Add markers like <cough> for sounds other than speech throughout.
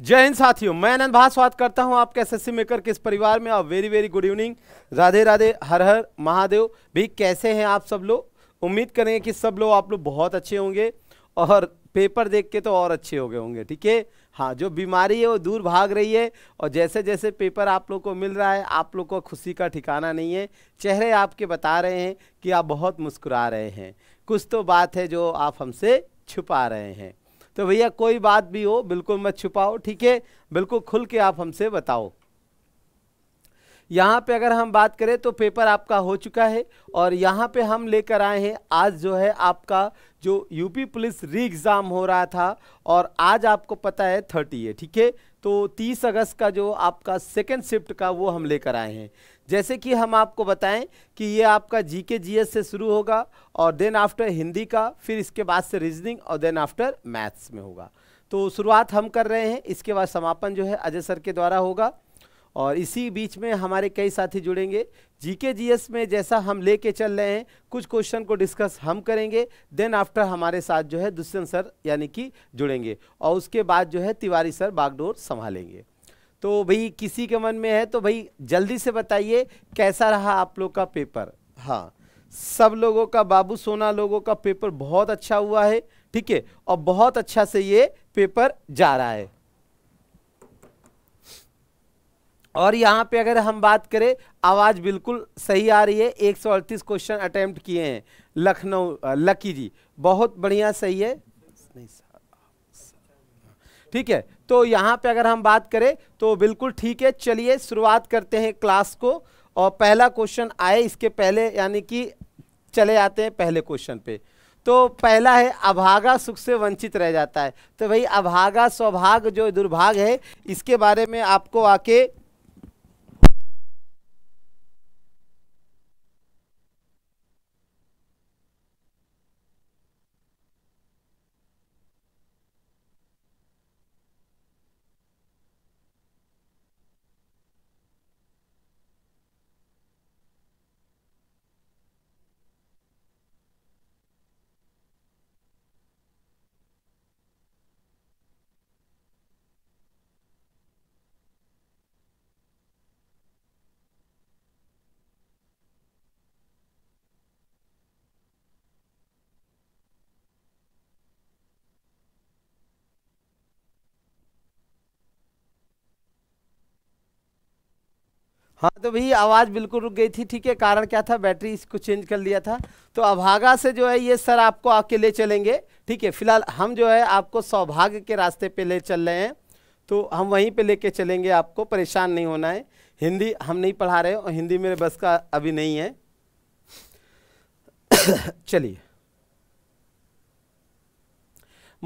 जय हिंद साथियों मैं आनंद भाष स्वागत करता हूं आपके एसएससी मेकर के इस परिवार में और very very good evening Radhe Radhe Har Har Mahadev भी कैसे हैं आप सब लोग उम्मीद करेंगे कि सब लोग आप लोग बहुत अच्छे होंगे और पेपर देख के तो और अच्छे हो गए होंगे ठीक है हाँ जो बीमारी है वो दूर भाग रही है और जैसे जैसे पेपर आप लोग को मिल रहा है आप लोग को खुशी का ठिकाना नहीं है चेहरे आपके बता रहे हैं कि आप बहुत मुस्कुरा रहे हैं कुछ तो बात है जो आप हमसे छुपा रहे हैं तो भैया कोई बात भी हो बिल्कुल मत छुपाओ ठीक है बिल्कुल खुल के आप हमसे बताओ यहाँ पे अगर हम बात करें तो पेपर आपका हो चुका है और यहाँ पे हम लेकर आए हैं आज जो है आपका जो यूपी पुलिस री एग्ज़ाम हो रहा था और आज आपको पता है थर्टी है ठीक है तो 30 अगस्त का जो आपका सेकेंड शिफ्ट का वो हम लेकर आए हैं जैसे कि हम आपको बताएं कि ये आपका जी के जी एस से शुरू होगा और देन आफ्टर हिंदी का फिर इसके बाद से रीजनिंग और देन आफ्टर मैथ्स में होगा तो शुरुआत हम कर रहे हैं इसके बाद समापन जो है अजय सर के द्वारा होगा और इसी बीच में हमारे कई साथी जुड़ेंगे जीके जीएस में जैसा हम लेके चल रहे हैं कुछ क्वेश्चन को डिस्कस हम करेंगे देन आफ्टर हमारे साथ जो है दुष्यंत सर यानी कि जुड़ेंगे और उसके बाद जो है तिवारी सर बागडोर संभालेंगे तो भाई किसी के मन में है तो भाई जल्दी से बताइए कैसा रहा आप लोग का पेपर हाँ सब लोगों का बाबू सोना लोगों का पेपर बहुत अच्छा हुआ है ठीक है और बहुत अच्छा से ये पेपर जा रहा है और यहाँ पे अगर हम बात करें आवाज़ बिल्कुल सही आ रही है एक सौ अड़तीस क्वेश्चन अटेम्प्ट किए हैं लखनऊ लकी जी बहुत बढ़िया सही है ठीक है तो यहाँ पे अगर हम बात करें तो बिल्कुल ठीक है चलिए शुरुआत करते हैं क्लास को और पहला क्वेश्चन आए इसके पहले यानी कि चले आते हैं पहले क्वेश्चन पे तो पहला है अभागा सुख से वंचित रह जाता है तो भाई अभागा स्वभाग जो दुर्भाग है इसके बारे में आपको आके हाँ तो भाई आवाज़ बिल्कुल रुक गई थी ठीक है कारण क्या था बैटरी इसको चेंज कर लिया था तो अभागा से जो है ये सर आपको आके ले चलेंगे ठीक है फिलहाल हम जो है आपको सौभाग्य के रास्ते पे ले चल रहे हैं तो हम वहीं पे लेके चलेंगे आपको परेशान नहीं होना है हिंदी हम नहीं पढ़ा रहे और हिंदी मेरे बस का अभी नहीं है <coughs> चलिए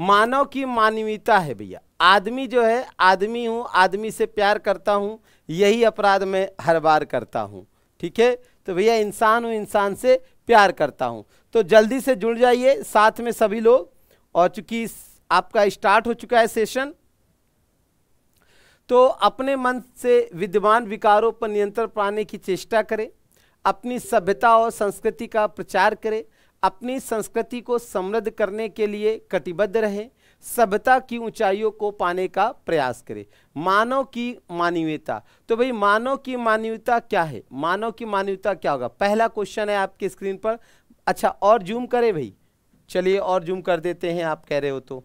मानव की मानवीयता है भैया आदमी जो है आदमी हूँ आदमी से प्यार करता हूँ यही अपराध मैं हर बार करता हूँ ठीक है तो भैया इंसान हूँ इंसान से प्यार करता हूँ तो जल्दी से जुड़ जाइए साथ में सभी लोग और चूंकि आपका स्टार्ट हो चुका है सेशन तो अपने मन से विद्यमान विकारों पर नियंत्रण पाने की चेष्टा करें अपनी सभ्यता और संस्कृति का प्रचार करें अपनी संस्कृति को समृद्ध करने के लिए कटिबद्ध रहें सभ्यता की ऊंचाइयों को पाने का प्रयास करे मानव की मानवीयता तो भाई मानव की मानवीयता क्या है मानव की मानवीयता क्या होगा पहला क्वेश्चन है आपके स्क्रीन पर अच्छा और जूम करें भाई चलिए और जूम कर देते हैं आप कह रहे हो तो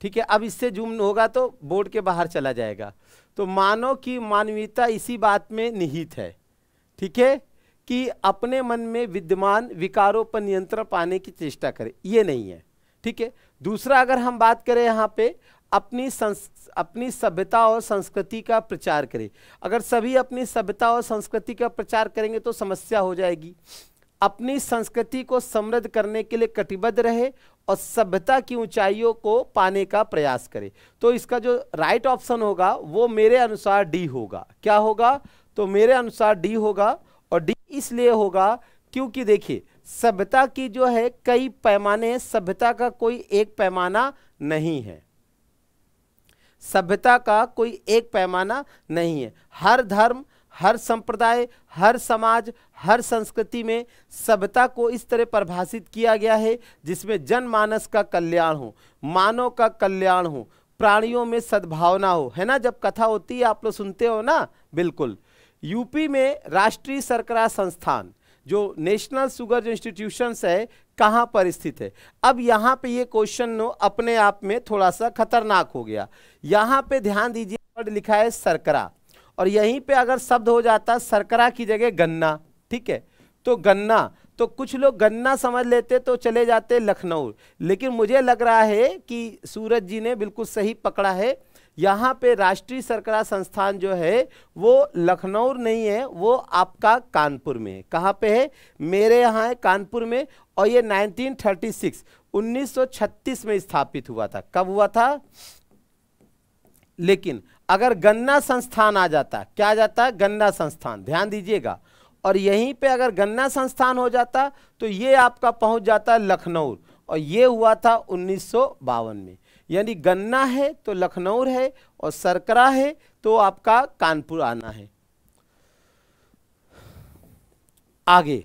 ठीक है अब इससे जूम होगा तो बोर्ड के बाहर चला जाएगा तो मानव की मानवीयता इसी बात में निहित है ठीक है कि अपने मन में विद्यमान विकारों पर नियंत्रण पाने की चेष्टा करें ये नहीं है ठीक है दूसरा अगर हम बात करें यहाँ पे अपनी संस अपनी सभ्यता और संस्कृति का प्रचार करें अगर सभी अपनी सभ्यता और संस्कृति का प्रचार करेंगे तो समस्या हो जाएगी अपनी संस्कृति को समृद्ध करने के लिए कटिबद्ध रहे और सभ्यता की ऊंचाइयों को पाने का प्रयास करें तो इसका जो राइट ऑप्शन होगा वो मेरे अनुसार डी होगा क्या होगा तो मेरे अनुसार डी होगा और डी इसलिए होगा क्योंकि देखिए सभ्यता की जो है कई पैमाने सभ्यता का कोई एक पैमाना नहीं है सभ्यता का कोई एक पैमाना नहीं है हर धर्म हर संप्रदाय हर समाज हर संस्कृति में सभ्यता को इस तरह परिभाषित किया गया है जिसमें जनमानस का कल्याण हो मानव का कल्याण हो प्राणियों में सद्भावना हो है ना जब कथा होती है आप लोग सुनते हो ना बिल्कुल यूपी में राष्ट्रीय सरकरा संस्थान जो नेशनल शुगर जो इंस्टीट्यूशंस है कहाँ पर स्थित है अब यहाँ पे ये क्वेश्चन अपने आप में थोड़ा सा खतरनाक हो गया यहाँ पे ध्यान दीजिए वर्ड लिखा है सरकरा और यहीं पे अगर शब्द हो जाता सरकरा की जगह गन्ना ठीक है तो गन्ना तो कुछ लोग गन्ना समझ लेते तो चले जाते लखनऊ लेकिन मुझे लग रहा है कि सूरज जी ने बिल्कुल सही पकड़ा है यहाँ पे राष्ट्रीय सरकरा संस्थान जो है वो लखनऊ नहीं है वो आपका कानपुर में है कहाँ पे है मेरे यहाँ है कानपुर में और ये 1936 1936 में स्थापित हुआ था कब हुआ था लेकिन अगर गन्ना संस्थान आ जाता क्या आ जाता गन्ना संस्थान ध्यान दीजिएगा और यहीं पे अगर गन्ना संस्थान हो जाता तो ये आपका पहुंच जाता लखनऊ और ये हुआ था उन्नीस में यानी गन्ना है तो लखनऊ है और सरकरा है तो आपका कानपुर आना है आगे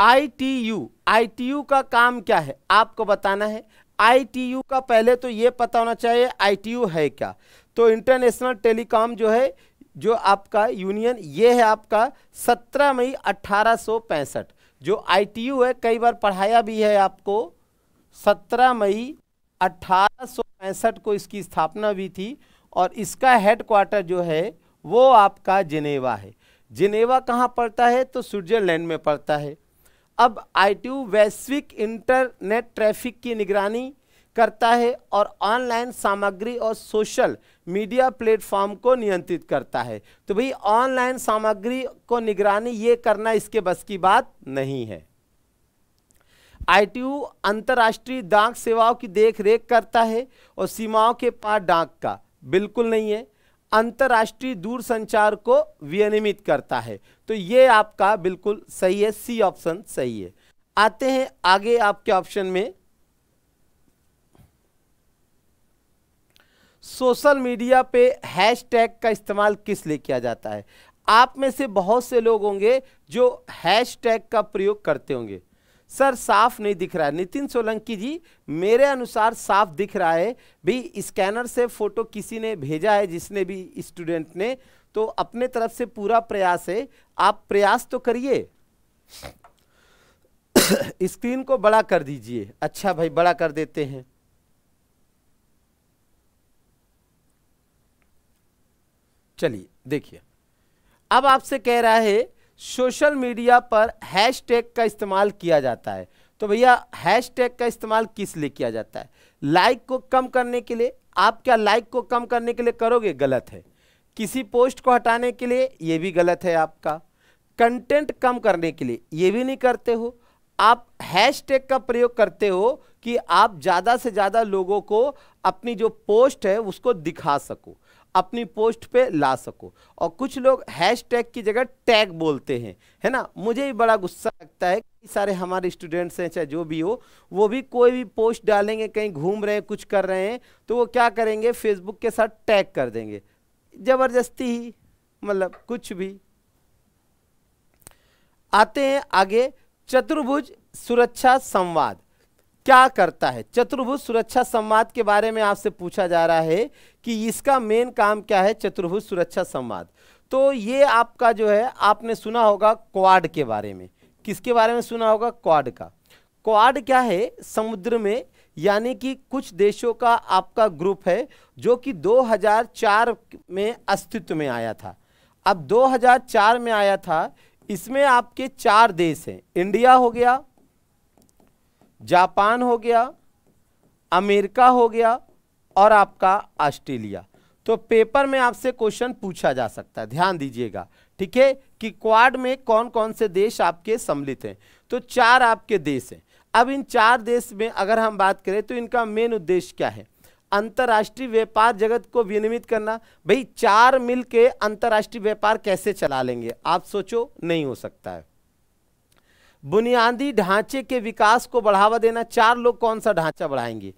आईटीयू आईटीयू का काम क्या है आपको बताना है आईटीयू का पहले तो यह पता होना चाहिए आईटीयू है क्या तो इंटरनेशनल टेलीकॉम जो है जो आपका यूनियन ये है आपका 17 मई अट्ठारह जो आई है कई बार पढ़ाया भी है आपको 17 मई अट्ठारह को इसकी स्थापना भी थी और इसका हेड क्वार्टर जो है वो आपका जिनेवा है जिनेवा कहाँ पड़ता है तो स्विट्जरलैंड में पड़ता है अब आई वैश्विक इंटरनेट ट्रैफिक की निगरानी करता है और ऑनलाइन सामग्री और सोशल मीडिया प्लेटफॉर्म को नियंत्रित करता है तो भाई ऑनलाइन सामग्री को निगरानी ये करना इसके बस की बात नहीं है आईटीयू अंतर्राष्ट्रीय डाक सेवाओं की देखरेख करता है और सीमाओं के पार डाक का बिल्कुल नहीं है अंतर्राष्ट्रीय दूरसंचार को विनियमित करता है तो ये आपका बिल्कुल सही है सी ऑप्शन सही है आते हैं आगे आपके ऑप्शन में सोशल मीडिया पे हैशटैग का इस्तेमाल किस लिए किया जाता है आप में से बहुत से लोग होंगे जो हैशटैग का प्रयोग करते होंगे सर साफ नहीं दिख रहा है नितिन सोलंकी जी मेरे अनुसार साफ दिख रहा है भी स्कैनर से फ़ोटो किसी ने भेजा है जिसने भी स्टूडेंट ने तो अपने तरफ से पूरा प्रयास है आप प्रयास तो करिए <coughs> स्क्रीन को बड़ा कर दीजिए अच्छा भाई बड़ा कर देते हैं चलिए देखिए अब आपसे कह रहा है सोशल मीडिया पर हैश टैग का इस्तेमाल किया जाता है तो भैया हैश टैग का इस्तेमाल किस लिए किया जाता है लाइक को कम करने के लिए आप क्या लाइक को कम करने के लिए करोगे गलत है किसी पोस्ट को हटाने के लिए ये भी गलत है आपका कंटेंट कम करने के लिए ये भी नहीं करते हो आप हैशटैग का प्रयोग करते हो कि आप ज़्यादा से ज़्यादा लोगों को अपनी जो पोस्ट है उसको दिखा सको अपनी पोस्ट पे ला सको और कुछ लोग हैश टैग की जगह टैग बोलते हैं है ना मुझे भी बड़ा गुस्सा लगता है कि सारे हमारे स्टूडेंट्स हैं चाहे जो भी हो वो भी कोई भी पोस्ट डालेंगे कहीं घूम रहे हैं कुछ कर रहे हैं तो वो क्या करेंगे फेसबुक के साथ टैग कर देंगे ज़बरदस्ती ही मतलब कुछ भी आते हैं आगे चतुर्भुज सुरक्षा संवाद क्या करता है चतुर्भुज सुरक्षा संवाद के बारे में आपसे पूछा जा रहा है कि इसका मेन काम क्या है चतुर्भुज सुरक्षा संवाद तो ये आपका जो है आपने सुना होगा क्वाड के बारे में किसके बारे में सुना होगा क्वाड का क्वाड क्या है समुद्र में यानी कि कुछ देशों का आपका ग्रुप है जो कि 2004 में अस्तित्व में आया था अब 2004 में आया था इसमें आपके चार देश हैं इंडिया हो गया जापान हो गया अमेरिका हो गया और आपका ऑस्ट्रेलिया तो पेपर में आपसे क्वेश्चन पूछा जा सकता है ध्यान दीजिएगा ठीक है कि क्वाड में कौन कौन से देश आपके सम्मिलित हैं तो चार आपके देश हैं अब इन चार देश में अगर हम बात करें तो इनका मेन उद्देश्य क्या है अंतर्राष्ट्रीय व्यापार जगत को विनियमित करना भाई चार मिल के अंतर्राष्ट्रीय व्यापार कैसे चला लेंगे आप सोचो नहीं हो सकता है बुनियादी ढांचे के विकास को बढ़ावा देना चार लोग कौन सा ढांचा बढ़ाएंगे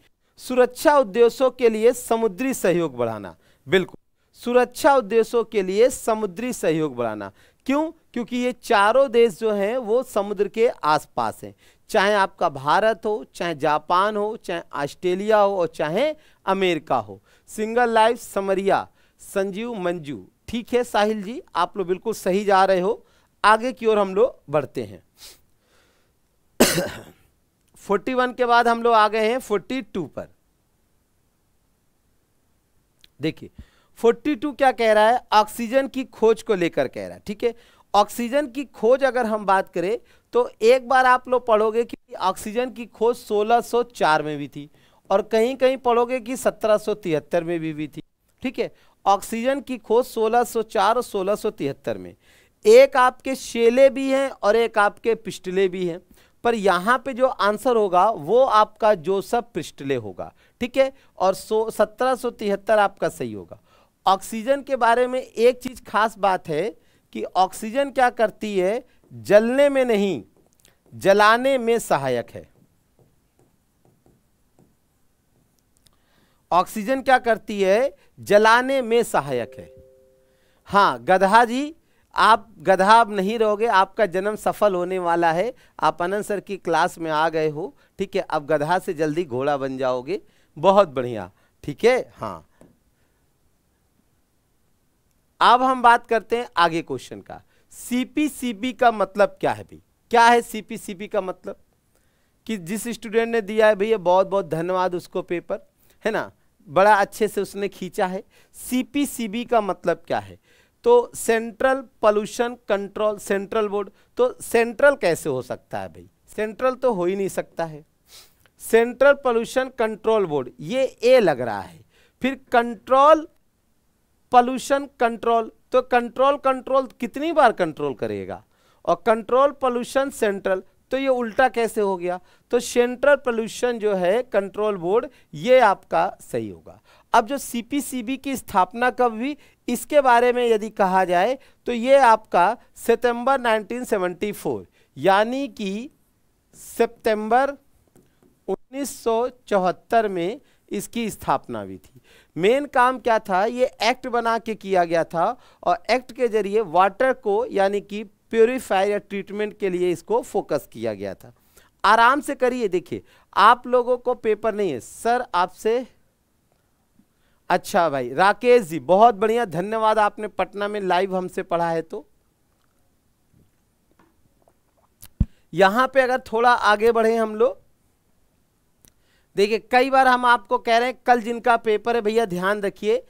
सुरक्षा उद्देश्यों के लिए समुद्री सहयोग बढ़ाना बिल्कुल सुरक्षा उद्देश्यों के लिए समुद्री सहयोग बढ़ाना क्यों क्योंकि ये चारों देश जो हैं वो समुद्र के आसपास हैं चाहे आपका भारत हो चाहे जापान हो चाहे ऑस्ट्रेलिया हो और चाहे अमेरिका हो सिंगल लाइफ समरिया संजीव मंजू ठीक है साहिल जी आप लोग बिल्कुल सही जा रहे हो आगे की ओर हम लोग बढ़ते हैं <coughs> फोर्टी वन के बाद हम लोग आ गए हैं फोर्टी टू पर देखिए फोर्टी टू क्या कह रहा है ऑक्सीजन की खोज को लेकर कह रहा है ठीक है ऑक्सीजन की खोज अगर हम बात करें तो एक बार आप लोग पढ़ोगे कि ऑक्सीजन की खोज 1604 में भी थी और कहीं कहीं पढ़ोगे कि 1773 में भी, भी थी ठीक है ऑक्सीजन की खोज 1604 और 1673 में एक आपके शेले भी हैं और एक आपके पिस्टले भी हैं पर यहां पे जो आंसर होगा वो आपका जोसफ प्रिस्टले होगा ठीक है और सो सत्रह आपका सही होगा ऑक्सीजन के बारे में एक चीज़ खास बात है कि ऑक्सीजन क्या करती है जलने में नहीं जलाने में सहायक है ऑक्सीजन क्या करती है जलाने में सहायक है हाँ गधा जी आप गधा अब नहीं रहोगे आपका जन्म सफल होने वाला है आप अनंत सर की क्लास में आ गए हो ठीक है अब गधा से जल्दी घोड़ा बन जाओगे बहुत बढ़िया ठीक है हाँ अब हम बात करते हैं आगे क्वेश्चन का सीपीसीबी का मतलब क्या है भाई क्या है सीपीसीबी का मतलब कि जिस स्टूडेंट ने दिया है भैया बहुत बहुत धन्यवाद उसको पेपर है ना बड़ा अच्छे से उसने खींचा है सीपीसीबी का मतलब क्या है तो central pollution control central board तो सेंट्रल कैसे हो सकता है भाई सेंट्रल तो हो ही नहीं सकता है सेंट्रल पोल्यूशन कंट्रोल बोर्ड ये ए लग रहा है फिर कंट्रोल पोल्यूशन कंट्रोल तो कंट्रोल कंट्रोल कितनी बार कंट्रोल करेगा और कंट्रोल पोल्यूशन सेंट्रल तो ये उल्टा कैसे हो गया तो सेंट्रल पोल्यूशन जो है कंट्रोल बोर्ड ये आपका सही होगा अब जो सीपीसीबी की स्थापना कब हुई इसके बारे में यदि कहा जाए तो ये आपका सितंबर 1974 यानी कि सितंबर 1974 में इसकी स्थापना हुई थी मेन काम क्या था ये एक्ट बना के किया गया था और एक्ट के जरिए वाटर को यानी कि प्योरीफाई या ट्रीटमेंट के लिए इसको फोकस किया गया था आराम से करिए देखिए आप लोगों को पेपर नहीं है सर आपसे अच्छा भाई राकेश जी बहुत बढ़िया धन्यवाद आपने पटना में लाइव हमसे पढ़ा है तो यहां पे अगर थोड़ा आगे बढ़े हम लोग देखिए कई बार हम आपको कह रहे हैं कल जिनका पेपर है भैया ध्यान रखिए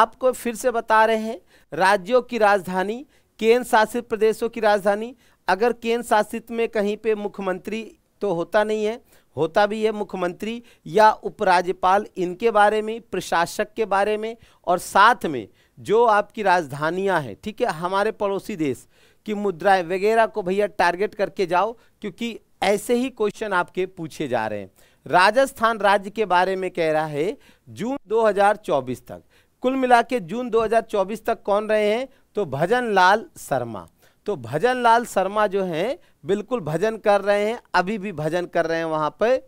आपको फिर से बता रहे हैं राज्यों की राजधानी केंद्र शासित प्रदेशों की राजधानी अगर केंद्र शासित में कहीं पे मुख्यमंत्री तो होता नहीं है होता भी है मुख्यमंत्री या उपराज्यपाल इनके बारे में प्रशासक के बारे में और साथ में जो आपकी राजधानियां हैं ठीक है हमारे पड़ोसी देश की मुद्राएं वगैरह को भैया टारगेट करके जाओ क्योंकि ऐसे ही क्वेश्चन आपके पूछे जा रहे हैं राजस्थान राज्य के बारे में कह रहा है जून 2024 तक कुल मिला के जून 2024 तक कौन रहे हैं तो भजन लाल शर्मा तो भजन लाल शर्मा जो हैं बिल्कुल भजन कर रहे हैं अभी भी भजन कर रहे हैं वहां पर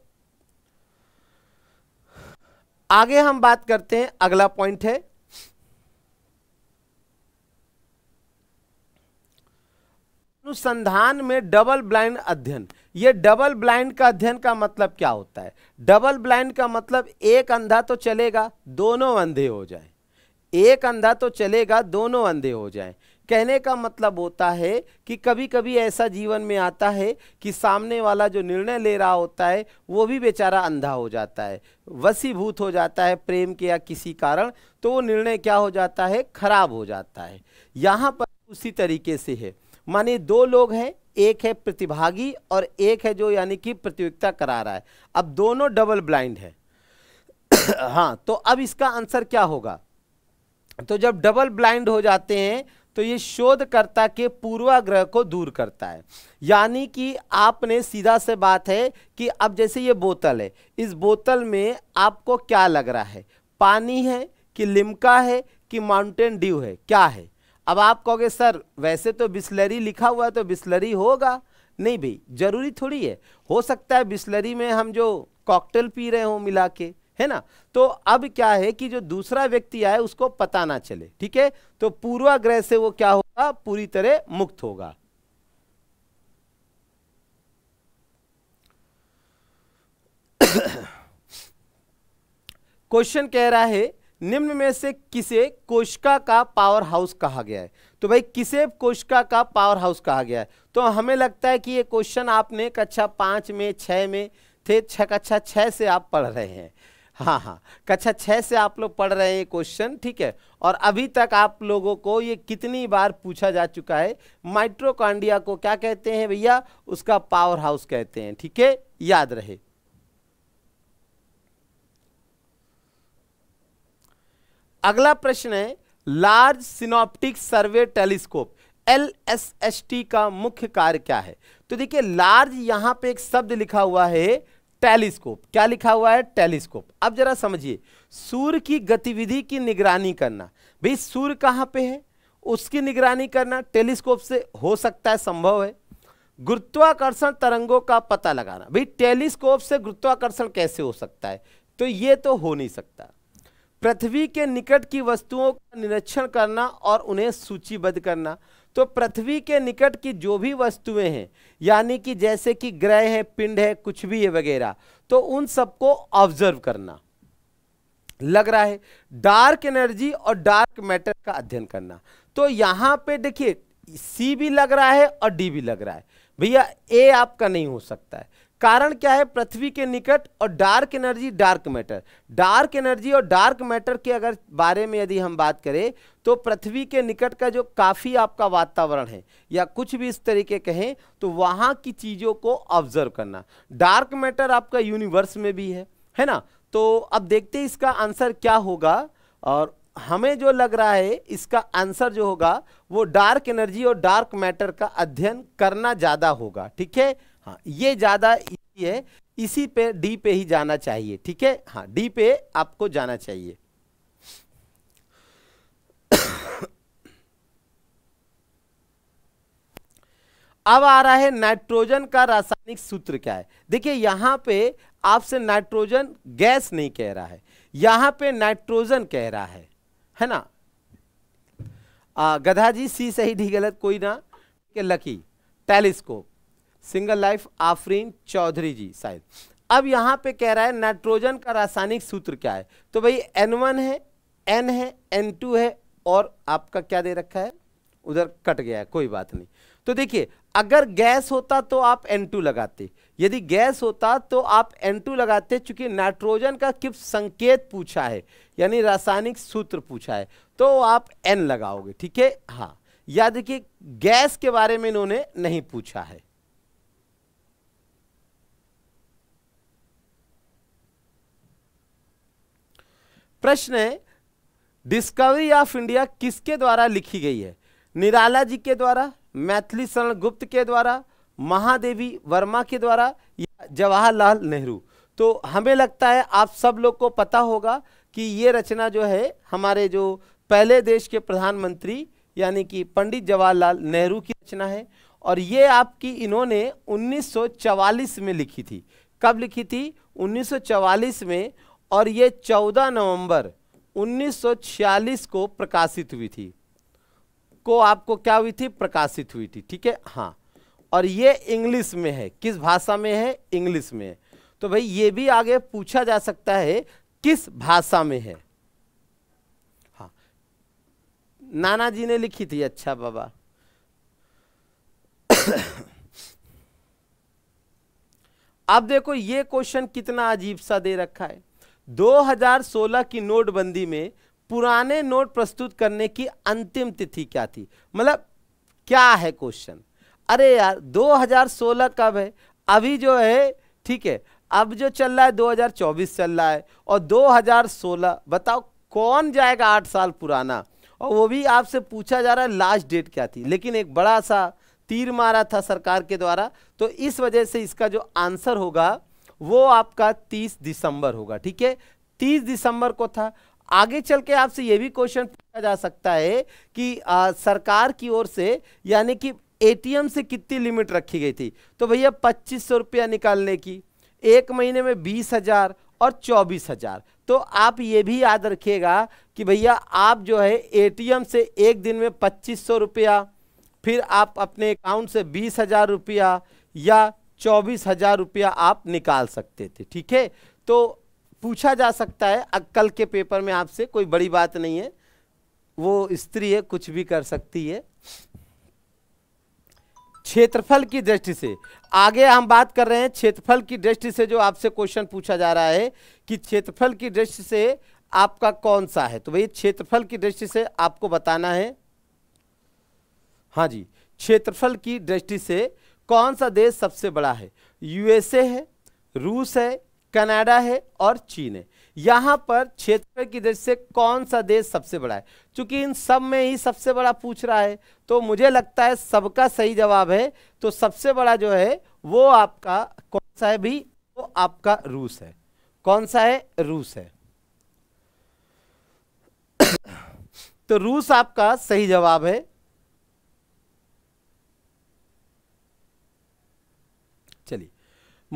आगे हम बात करते हैं अगला पॉइंट है अनुसंधान में डबल ब्लाइंड अध्ययन ये डबल ब्लाइंड का अध्ययन का मतलब क्या होता है डबल ब्लाइंड का मतलब एक अंधा तो चलेगा दोनों अंधे हो जाएं एक अंधा तो चलेगा दोनों अंधे हो जाएं कहने का मतलब होता है कि कभी कभी ऐसा जीवन में आता है कि सामने वाला जो निर्णय ले रहा होता है वो भी बेचारा अंधा हो जाता है वसीभूत हो जाता है प्रेम के या किसी कारण तो वो निर्णय क्या हो जाता है खराब हो जाता है यहाँ पर उसी तरीके से है माने दो लोग हैं एक है प्रतिभागी और एक है जो यानी कि प्रतियोगिता करा रहा है अब दोनों डबल ब्लाइंड है हाँ तो अब इसका आंसर क्या होगा तो जब डबल ब्लाइंड हो जाते हैं तो ये शोधकर्ता के पूर्वाग्रह को दूर करता है यानी कि आपने सीधा से बात है कि अब जैसे ये बोतल है इस बोतल में आपको क्या लग रहा है पानी है कि लिमका है कि माउंटेन ड्यू है क्या है अब आप कहोगे सर वैसे तो बिस्लरी लिखा हुआ है तो बिस्लरी होगा नहीं भाई जरूरी थोड़ी है हो सकता है बिस्लरी में हम जो कॉकटेल पी रहे हों मिला के है ना तो अब क्या है कि जो दूसरा व्यक्ति आए उसको पता ना चले ठीक है तो पूर्वाग्रह से वो क्या होगा पूरी तरह मुक्त होगा क्वेश्चन कह रहा है निम्न में से किसे कोशिका का पावर हाउस कहा गया है तो भाई किसे कोशिका का पावर हाउस कहा गया है तो हमें लगता है कि ये क्वेश्चन आपने कक्षा पांच में छह में थे छह कक्षा छह से आप पढ़ रहे हैं हाँ हाँ कक्षा छः से आप लोग पढ़ रहे हैं क्वेश्चन ठीक है और अभी तक आप लोगों को ये कितनी बार पूछा जा चुका है माइट्रोकांडिया को क्या कहते हैं भैया उसका पावर हाउस कहते हैं ठीक है याद रहे अगला प्रश्न है large synoptic survey telescope L S S T का मुख्य कार्य क्या है तो देखिए लार्ज यहां पे एक शब्द लिखा हुआ है टेलीस्कोप क्या लिखा हुआ है टेलीस्कोप अब जरा समझिए सूर्य की गतिविधि की निगरानी करना भाई सूर्य कहाँ पे है उसकी निगरानी करना टेलीस्कोप से हो सकता है संभव है गुरुत्वाकर्षण तरंगों का पता लगाना भाई टेलीस्कोप से गुरुत्वाकर्षण कैसे हो सकता है तो ये तो हो नहीं सकता पृथ्वी के निकट की वस्तुओं का निरीक्षण करना और उन्हें सूचीबद्ध करना तो पृथ्वी के निकट की जो भी वस्तुएं हैं यानी कि जैसे कि ग्रह है पिंड है कुछ भी है वगैरह तो उन सबको ऑब्जर्व करना लग रहा है डार्क एनर्जी और डार्क मैटर का अध्ययन करना तो यहां पे देखिए सी भी लग रहा है और डी भी लग रहा है भैया ए आपका नहीं हो सकता है कारण क्या है पृथ्वी के निकट और dark energy dark matter dark energy और डार्क मैटर के अगर बारे में यदि हम बात करें तो पृथ्वी के निकट का जो काफ़ी आपका वातावरण है या कुछ भी इस तरीके कहें तो वहाँ की चीज़ों को ऑब्जर्व करना डार्क मैटर आपका यूनिवर्स में भी है है ना तो अब देखते हैं इसका आंसर क्या होगा और हमें जो लग रहा है इसका आंसर जो होगा वो डार्क एनर्जी और डार्क मैटर का अध्ययन करना ज़्यादा होगा ठीक है हाँ ये ज़्यादा इसी है इसी पे डी पे ही जाना चाहिए ठीक है हाँ डी पे आपको जाना चाहिए अब आ रहा है नाइट्रोजन का रासायनिक सूत्र क्या है देखिए यहां पे आपसे नाइट्रोजन गैस नहीं कह रहा है यहां पे नाइट्रोजन कह रहा है है ना आ, गधा जी सी सही ढी गलत कोई ना के lucky telescope single life Afreen Chaudhary ji शायद अब यहां पे कह रहा है नाइट्रोजन का रासायनिक सूत्र क्या है तो भाई एन वन है एन है एन टू है और आपका क्या दे रखा है उधर कट गया है कोई बात नहीं तो देखिए अगर गैस होता तो आप एन टू लगाते यदि गैस होता तो आप N2 लगाते चूंकि नाइट्रोजन का किप संकेत पूछा है यानी रासायनिक सूत्र पूछा है तो आप N लगाओगे ठीक है हाँ याद रखिए गैस के बारे में इन्होंने नहीं पूछा है प्रश्न है डिस्कवरी ऑफ इंडिया किसके द्वारा लिखी गई है निराला जी के द्वारा मैथिली शरण गुप्त के द्वारा महादेवी वर्मा के द्वारा या जवाहरलाल नेहरू तो हमें लगता है आप सब लोग को पता होगा कि ये रचना जो है हमारे जो पहले देश के प्रधानमंत्री यानी कि पंडित जवाहरलाल नेहरू की रचना है और ये आपकी इन्होंने 1944 में लिखी थी कब लिखी थी 1944 में और ये 14 नवंबर 1946 को प्रकाशित हुई थी को आपको क्या हुई थी प्रकाशित हुई थी ठीक है हाँ और ये इंग्लिश में है किस भाषा में है इंग्लिश में है तो भाई ये भी आगे पूछा जा सकता है किस भाषा में है हाँ नाना जी ने लिखी थी अच्छा बाबा <coughs> अब देखो ये क्वेश्चन कितना अजीब सा दे रखा है 2016 की नोटबंदी में पुराने नोट प्रस्तुत करने की अंतिम तिथि क्या थी मतलब क्या है क्वेश्चन अरे यार 2016 कब है अभी जो है ठीक है अब जो चल रहा है 2024 चल रहा है और 2016 बताओ कौन जाएगा आठ साल पुराना और वो भी आपसे पूछा जा रहा है लास्ट डेट क्या थी लेकिन एक बड़ा सा तीर मारा था सरकार के द्वारा तो इस वजह से इसका जो आंसर होगा वो आपका 30 दिसंबर होगा ठीक है 30 दिसंबर को था आगे चल के आपसे ये भी क्वेश्चन पूछा जा सकता है कि आ, सरकार की ओर से यानी कि एटीएम से कितनी लिमिट रखी गई थी तो भैया पच्चीस सौ रुपया निकालने की एक महीने में बीस हजार और चौबीस हजार तो आप ये भी याद रखिएगा कि भैया आप जो है एटीएम से एक दिन में पच्चीस सौ रुपया फिर आप अपने अकाउंट से बीस हजार रुपया या चौबीस हजार रुपया आप निकाल सकते थे ठीक है तो पूछा जा सकता है कल के पेपर में आपसे कोई बड़ी बात नहीं है वो स्त्री है कुछ भी कर सकती है क्षेत्रफल की दृष्टि से आगे हम बात कर रहे हैं क्षेत्रफल की दृष्टि से जो आपसे क्वेश्चन पूछा जा रहा है कि क्षेत्रफल की दृष्टि से आपका कौन सा है तो भाई क्षेत्रफल की दृष्टि से आपको बताना है हाँ जी क्षेत्रफल की दृष्टि से कौन सा देश सबसे बड़ा है यूएसए है रूस है कनाडा है और चीन है यहां पर क्षेत्र की दृष्टि से कौन सा देश सबसे बड़ा है क्योंकि इन सब में ही सबसे बड़ा पूछ रहा है तो मुझे लगता है सबका सही जवाब है तो सबसे बड़ा जो है वो आपका कौन सा है भी वो आपका रूस है कौन सा है रूस है <coughs> तो रूस आपका सही जवाब है चलिए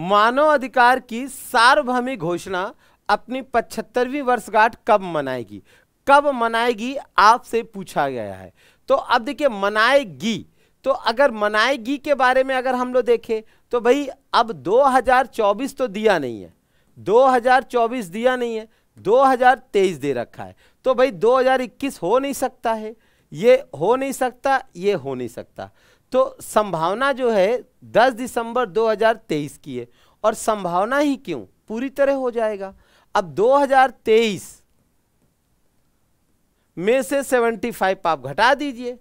मानव अधिकार की सार्वभौमिक घोषणा अपनी पचहत्तरवीं वर्षगांठ कब मनाएगी कब मनाएगी आपसे पूछा गया है तो अब देखिए मनाएगी तो अगर मनाएगी के बारे में अगर हम लोग देखें तो भाई अब 2024 तो दिया नहीं है 2024 दिया नहीं है 2023 दे रखा है तो भाई 2021 हो नहीं सकता है ये हो नहीं सकता ये हो नहीं सकता तो संभावना जो है 10 दिसंबर 2023 की है और संभावना ही क्यों पूरी तरह हो जाएगा अब 2023 में से 75 आप घटा दीजिए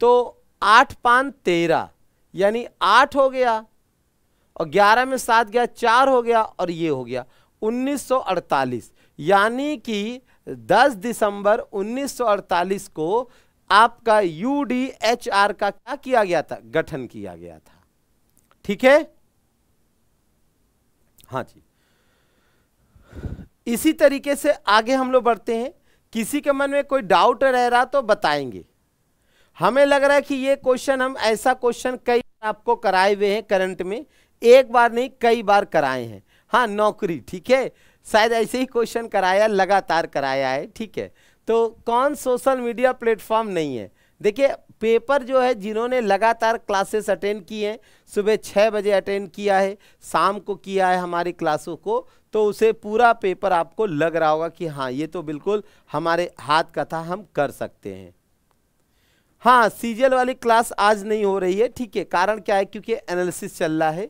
तो आठ पान तेरह यानी आठ हो गया और ग्यारह में सात गया चार हो गया और ये हो गया 1948 यानी कि 10 दिसंबर 1948 को आपका यू डी एच आर का क्या किया गया था गठन किया गया था ठीक है हाँ जी इसी तरीके से आगे हम लोग बढ़ते हैं किसी के मन में कोई डाउट रह रहा तो बताएंगे हमें लग रहा है कि ये क्वेश्चन हम ऐसा क्वेश्चन कई आपको कराए हुए हैं करंट में एक बार नहीं कई बार कराए हैं हाँ नौकरी ठीक है शायद ऐसे ही क्वेश्चन कराया लगातार कराया है ठीक है तो कौन सोशल मीडिया प्लेटफॉर्म नहीं है देखिए पेपर जो है जिन्होंने लगातार क्लासेस अटेंड किए हैं सुबह छः बजे अटेंड किया है शाम को किया है हमारी क्लासों को तो उसे पूरा पेपर आपको लग रहा होगा कि हाँ ये तो बिल्कुल हमारे हाथ का था हम कर सकते हैं हाँ सीजीएल वाली क्लास आज नहीं हो रही है ठीक है कारण क्या है क्योंकि एनालिसिस चल रहा है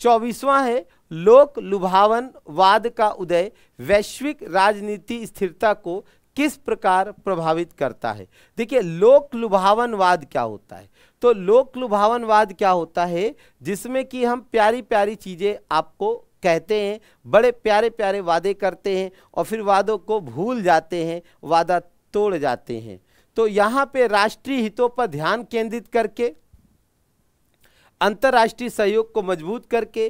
चौबीसवां है लोक लुभावन वाद का उदय वैश्विक राजनीति स्थिरता को किस प्रकार प्रभावित करता है देखिए लोक वाद क्या होता है तो लोक वाद क्या होता है जिसमें कि हम प्यारी प्यारी चीज़ें आपको कहते हैं बड़े प्यारे प्यारे वादे करते हैं और फिर वादों को भूल जाते हैं वादा तोड़ जाते हैं तो यहाँ पे राष्ट्रीय हितों पर ध्यान केंद्रित करके अंतर्राष्ट्रीय सहयोग को मजबूत करके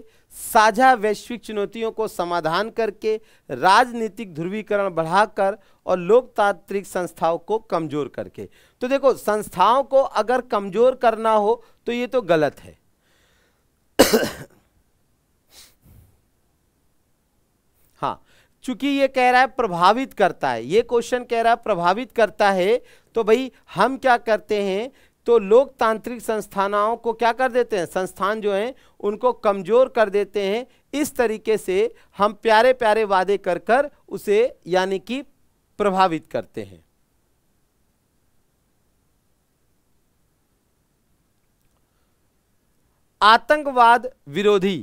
साझा वैश्विक चुनौतियों को समाधान करके राजनीतिक ध्रुवीकरण बढ़ाकर और लोकतांत्रिक संस्थाओं को कमज़ोर करके तो देखो संस्थाओं को अगर कमज़ोर करना हो तो ये तो गलत है चूंकि ये कह रहा है प्रभावित करता है ये क्वेश्चन कह रहा है प्रभावित करता है तो भाई हम क्या करते हैं तो लोकतांत्रिक संस्थानों को क्या कर देते हैं संस्थान जो हैं उनको कमज़ोर कर देते हैं इस तरीके से हम प्यारे प्यारे वादे कर कर उसे यानी कि प्रभावित करते हैं आतंकवाद विरोधी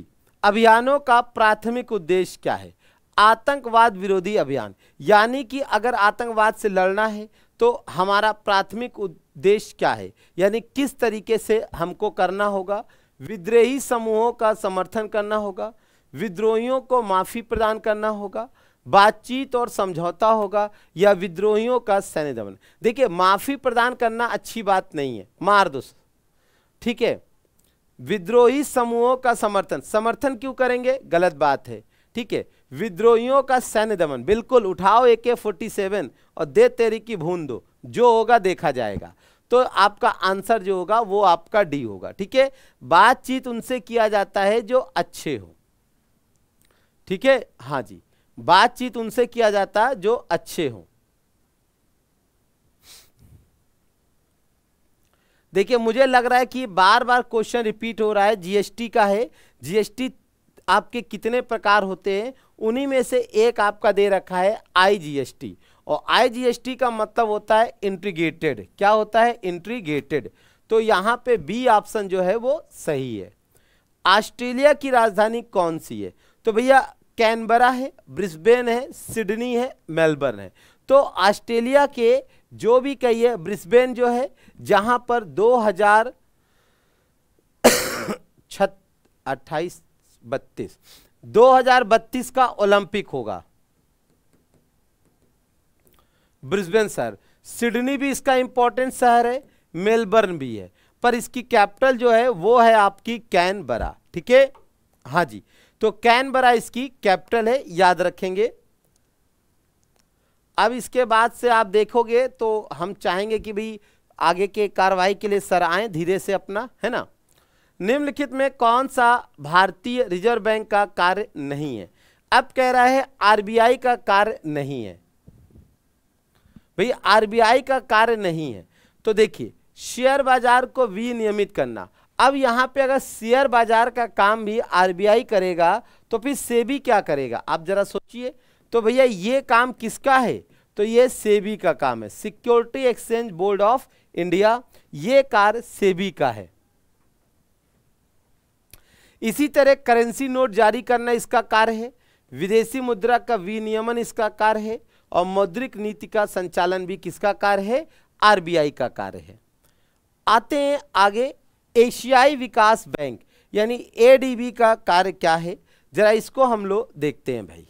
अभियानों का प्राथमिक उद्देश्य क्या है आतंकवाद विरोधी अभियान यानी कि अगर आतंकवाद से लड़ना है तो हमारा प्राथमिक उद्देश्य क्या है यानी किस तरीके से हमको करना होगा विद्रोही समूहों का समर्थन करना होगा विद्रोहियों को माफ़ी प्रदान करना होगा बातचीत और समझौता होगा या विद्रोहियों का सैन्य दमन देखिए माफ़ी प्रदान करना अच्छी बात नहीं है मार दो ठीक है विद्रोही समूहों का समर्थन समर्थन क्यों करेंगे गलत बात है ठीक है विद्रोहियों का सैन्य दमन बिल्कुल उठाओ ए के फोर्टी सेवन और दे तेरी की भून दो जो होगा देखा जाएगा तो आपका आंसर जो होगा वो आपका डी होगा ठीक है बातचीत उनसे किया जाता है जो अच्छे हो ठीक है हाँ जी बातचीत उनसे किया जाता है जो अच्छे हो देखिए मुझे लग रहा है कि बार बार क्वेश्चन रिपीट हो रहा है जीएसटी का है जीएसटी आपके कितने प्रकार होते हैं उन्हीं में से एक आपका दे रखा है आईजीएसटी और आईजीएसटी का मतलब होता है इंट्रीगेटेड क्या होता है इंट्रीगेटेड तो यहाँ पे बी ऑप्शन जो है वो सही है ऑस्ट्रेलिया की राजधानी कौन सी है तो भैया कैनबरा है ब्रिस्बेन है सिडनी है मेलबर्न है तो ऑस्ट्रेलिया के जो भी कहिए ब्रिस्बेन जो है जहाँ पर दो हजार छत अट्ठाईस बत्तीस 2032 का ओलंपिक होगा ब्रिस्बेन सर सिडनी भी इसका इंपॉर्टेंट शहर है मेलबर्न भी है पर इसकी कैपिटल जो है वो है आपकी कैनबरा ठीक है हाँ जी तो कैनबरा इसकी कैपिटल है याद रखेंगे अब इसके बाद से आप देखोगे तो हम चाहेंगे कि भाई आगे के कार्रवाई के लिए सर आए धीरे से अपना है ना निम्नलिखित में कौन सा भारतीय रिजर्व बैंक का कार्य नहीं है अब कह रहा है आरबीआई का कार्य नहीं है भाई आरबीआई का कार्य नहीं है तो देखिए शेयर बाजार को विनियमित करना अब यहाँ पे अगर शेयर बाजार का काम भी आरबीआई करेगा तो फिर सेबी क्या करेगा आप जरा सोचिए तो भैया ये काम किसका है तो ये सेबी का काम है security exchange board of India ये कार्य सेबी का है इसी तरह करेंसी नोट जारी करना इसका कार्य है विदेशी मुद्रा का विनियमन इसका कार्य है और मौद्रिक नीति का संचालन भी किसका कार्य है आरबीआई का कार्य है आते हैं आगे एशियाई विकास बैंक यानी एडीबी का कार्य क्या है जरा इसको हम लोग देखते हैं भाई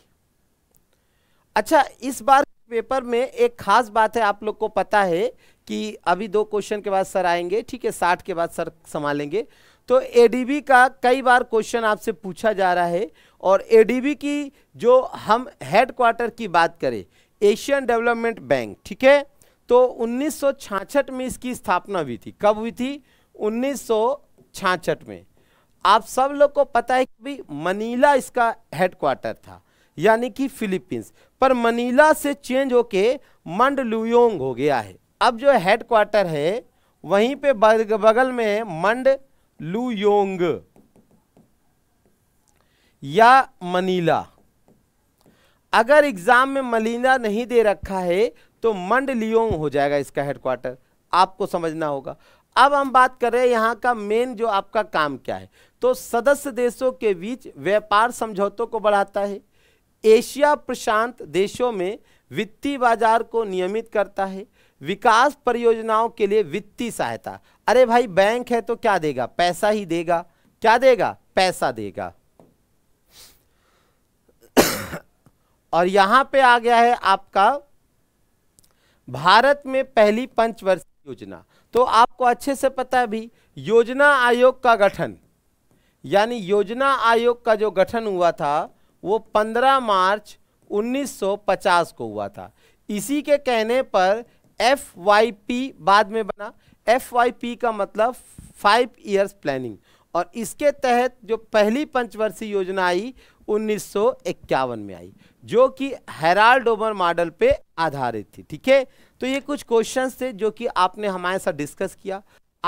अच्छा इस बार पेपर में एक खास बात है आप लोग को पता है कि अभी दो क्वेश्चन के बाद सर आएंगे ठीक है साठ के बाद सर संभालेंगे तो एडीबी का कई बार क्वेश्चन आपसे पूछा जा रहा है और एडीबी की जो हम हेडक्वार्टर की बात करें एशियन डेवलपमेंट बैंक ठीक है तो 1966 में इसकी स्थापना हुई थी कब हुई थी 1966 में आप सब लोग को पता है कि मनीला इसका हेडक्वार्टर था यानी कि फिलीपींस पर मनीला से चेंज होके मंडलुयोंग हो गया है अब जो हेडक्वार्टर है वहीं पे बगल में है मंड लुयोंग या मनीला अगर एग्जाम में मलीना नहीं दे रखा है तो मंड लियोंग हो जाएगा इसका हेडक्वार्टर आपको समझना होगा अब हम बात कर रहे हैं यहां का मेन जो आपका काम क्या है तो सदस्य देशों के बीच व्यापार समझौतों को बढ़ाता है एशिया प्रशांत देशों में वित्तीय बाजार को नियमित करता है विकास परियोजनाओं के लिए वित्तीय सहायता अरे भाई बैंक है तो क्या देगा पैसा ही देगा क्या देगा पैसा देगा <coughs> और यहां पे आ गया है आपका भारत में पहली पंचवर्षीय योजना तो आपको अच्छे से पता है भी योजना आयोग का गठन यानी योजना आयोग का जो गठन हुआ था वो 15 मार्च 1950 को हुआ था इसी के कहने पर एफ वाई पी बाद में बना एफ वाई पी का मतलब फाइव ईयर्स प्लानिंग और इसके तहत जो पहली पंचवर्षीय योजना आई 1951 में आई जो कि हेराल्ड ओबर मॉडल पे आधारित थी ठीक है तो ये कुछ क्वेश्चन थे जो कि आपने हमारे साथ डिस्कस किया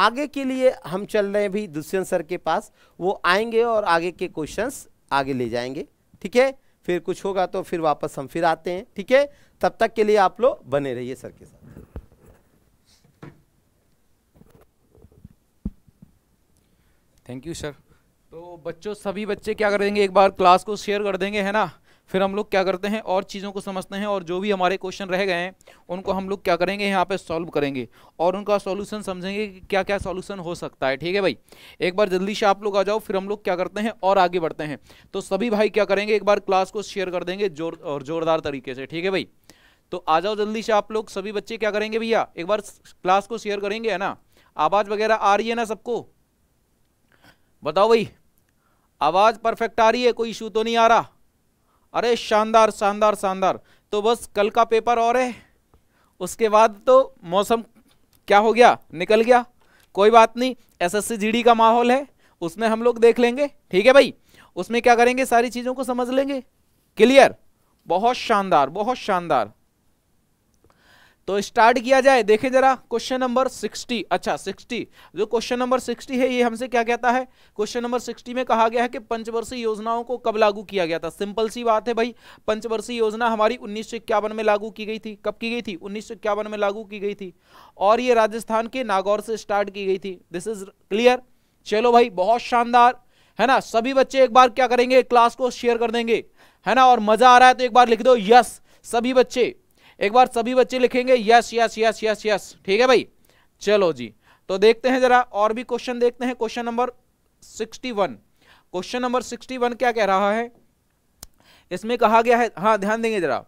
आगे के लिए हम चल रहे हैं भी दुष्यंत सर के पास वो आएंगे और आगे के क्वेश्चंस आगे ले जाएंगे ठीक है फिर कुछ होगा तो फिर वापस हम फिर आते हैं ठीक है तब तक के लिए आप लोग बने रहिए सर के साथ थैंक यू सर तो बच्चों सभी बच्चे क्या कर देंगे एक बार क्लास को शेयर कर देंगे है ना फिर हम लोग क्या करते हैं और चीज़ों को समझते हैं और जो भी हमारे क्वेश्चन रह गए हैं उनको हम लोग क्या करेंगे यहाँ पे सॉल्व करेंगे और उनका सॉल्यूशन समझेंगे कि क्या क्या सॉल्यूशन हो सकता है ठीक है भाई एक बार जल्दी से आप लोग आ जाओ फिर हम लोग क्या करते हैं और आगे बढ़ते हैं तो सभी भाई क्या करेंगे एक बार क्लास को शेयर कर देंगे जोर और ज़ोरदार तरीके से ठीक है भाई तो आ जाओ जल्दी से आप लोग सभी बच्चे क्या करेंगे भैया एक बार क्लास को शेयर करेंगे है ना आवाज़ वगैरह आ रही है ना सबको बताओ भाई आवाज़ परफेक्ट आ रही है कोई इशू तो नहीं आ रहा अरे शानदार शानदार शानदार तो बस कल का पेपर और है उसके बाद तो मौसम क्या हो गया निकल गया कोई बात नहीं एसएससी जीडी का माहौल है उसमें हम लोग देख लेंगे ठीक है भाई उसमें क्या करेंगे सारी चीज़ों को समझ लेंगे क्लियर बहुत शानदार बहुत शानदार तो स्टार्ट किया जाए देखें जरा क्वेश्चन नंबर 60 अच्छा 60 जो क्वेश्चन नंबर 60 है ये हमसे क्या कहता है क्वेश्चन नंबर 60 में कहा गया है कि पंचवर्षीय योजनाओं को कब लागू किया गया था सिंपल सी बात है भाई पंचवर्षीय योजना हमारी उन्नीस में लागू की गई थी कब की गई थी उन्नीस में लागू की गई थी और ये राजस्थान के नागौर से स्टार्ट की गई थी दिस इज क्लियर चलो भाई बहुत शानदार है ना सभी बच्चे एक बार क्या करेंगे क्लास को शेयर कर देंगे है ना और मजा आ रहा है तो एक बार लिख दो यस सभी बच्चे एक बार सभी बच्चे लिखेंगे yes yes yes yes yes ठीक है भाई चलो जी तो देखते हैं जरा और भी क्वेश्चन देखते हैं question number sixty one question number sixty one क्या कह रहा है इसमें कहा गया है हाँ ध्यान देंगे जरा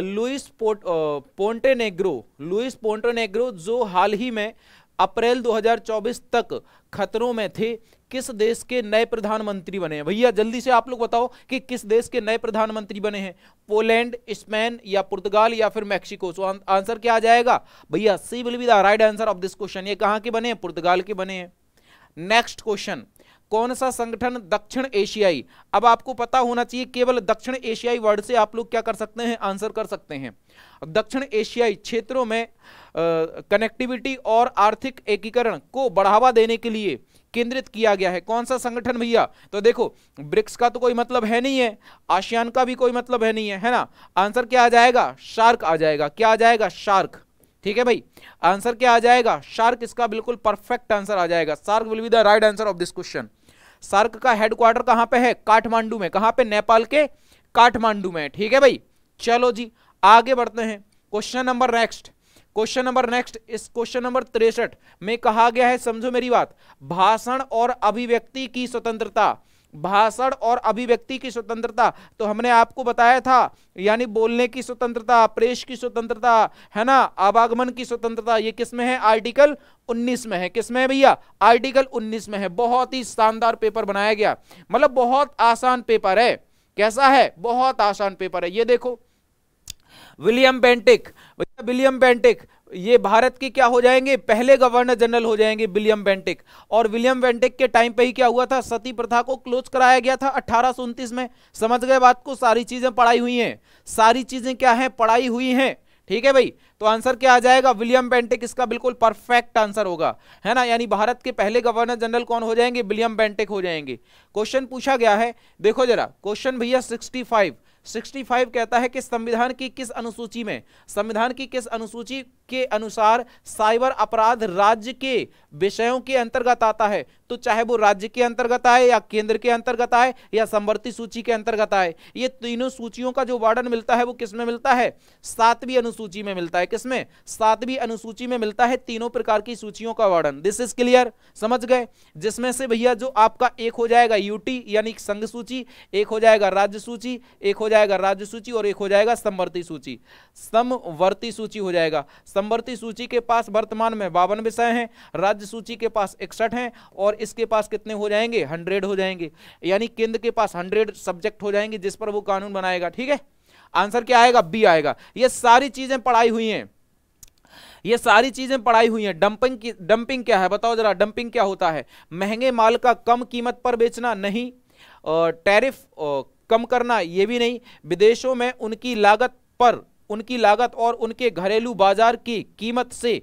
लुइस पोट पोंटेनेग्रो लुइस पोन्टेनेग्रो जो हाल ही में अप्रैल 2024 तक खतरों में थे किस देश के नए प्रधानमंत्री बने हैं भैया जल्दी से आप लोग बताओ कि किस देश के नए प्रधानमंत्री बने हैं पोलैंड स्पेन या पुर्तगाल या फिर मैक्सिको सो आंसर क्या आ जाएगा भैया C will be the right answer of this question ये कहाँ के बने हैं पुर्तगाल के बने हैं नेक्स्ट क्वेश्चन कौन सा संगठन दक्षिण एशियाई अब आपको पता होना चाहिए केवल दक्षिण एशियाई वर्ड से आप लोग क्या कर सकते हैं आंसर कर सकते हैं दक्षिण एशियाई क्षेत्रों में कनेक्टिविटी और आर्थिक एकीकरण को बढ़ावा देने के लिए केंद्रित किया गया है कौन सा संगठन भैया तो देखो ब्रिक्स का तो कोई मतलब है नहीं है आशियान का भी कोई मतलब है नहीं है है ना आंसर क्या आ जाएगा शार्क आ जाएगा क्या आ जाएगा शार्क ठीक है भाई आंसर क्या आ जाएगा शार्क इसका बिल्कुल परफेक्ट आंसर आ जाएगा shark will be the right answer of this question shark का हेडक्वार्टर कहां पे है काठमांडू में कहां पे नेपाल के काठमांडू में ठीक है भाई चलो जी आगे बढ़ते हैं question number next question number next इस क्वेश्चन नंबर तिरसठ में कहा गया है समझो मेरी बात भाषण और अभिव्यक्ति की स्वतंत्रता भाषण और अभिव्यक्ति की स्वतंत्रता तो हमने आपको बताया था यानी बोलने की स्वतंत्रता प्रेस की स्वतंत्रता है ना आवागमन की स्वतंत्रता ये किस में है आर्टिकल 19 में है किस में है भैया आर्टिकल 19 में है बहुत ही शानदार पेपर बनाया गया मतलब बहुत आसान पेपर है कैसा है बहुत आसान पेपर है ये देखो विलियम बेंटिक विलियम बेंटिक ये भारत के क्या हो जाएंगे पहले गवर्नर जनरल हो जाएंगे विलियम बेंटिक और विलियम बेंटिक के टाइम पे ही क्या हुआ था सती प्रथा को क्लोज कराया गया था अट्ठारह में समझ गए बात को सारी चीजें पढ़ाई हुई हैं सारी चीजें क्या हैं पढ़ाई हुई हैं ठीक है भाई तो आंसर क्या आ जाएगा विलियम बेंटिक इसका बिल्कुल परफेक्ट आंसर होगा है ना यानी भारत के पहले गवर्नर जनरल कौन हो जाएंगे विलियम बेंटिक हो जाएंगे क्वेश्चन पूछा गया है देखो जरा क्वेश्चन भैया सिक्सटी फाइव 65 कहता है कि संविधान की किस अनुसूची में संविधान की किस अनुसूची के अनुसार साइबर अपराध राज्य के विषयों के अंतर्गत आता है तो चाहे वो राज्य के अंतर्गत आए या केंद्र के अंतर्गत आए या समवर्ती सूची के अंतर्गत आए ये तीनों सूचियों का जो वार्डन मिलता है वो किसमें मिलता है सातवीं अनुसूची में मिलता है किसमें सातवीं अनुसूची में मिलता है तीनों प्रकार की सूचियों का वार्डन दिस इज क्लियर समझ गए जिसमें से भैया जो आपका एक हो जाएगा यूटी यानी संघ सूची एक हो जाएगा राज्य सूची एक हो जाएगा राज्य सूची और एक हो जाएगा समवर्ती सूची समवर्ती सूची हो जाएगा समवर्ती सूची के पास वर्तमान में बावन विषय हैं राज्य सूची के पास इकसठ हैं और इसके पास कितने हो जाएंगे हंड्रेड हो जाएंगे यानी केंद्र के पास हंड्रेड सब्जेक्ट हो जाएंगे जिस पर वो कानून बनाएगा ठीक है आंसर क्या आएगा बी आएगा ये सारी चीजें पढ़ाई हुई हैं ये सारी चीजें पढ़ाई हुई हैं डंपिंग की डंपिंग क्या है बताओ जरा डंपिंग क्या होता है महंगे माल का कम कीमत पर बेचना नहीं टैरिफ कम करना ये भी नहीं विदेशों में उनकी लागत पर उनकी लागत और उनके घरेलू बाजार की कीमत से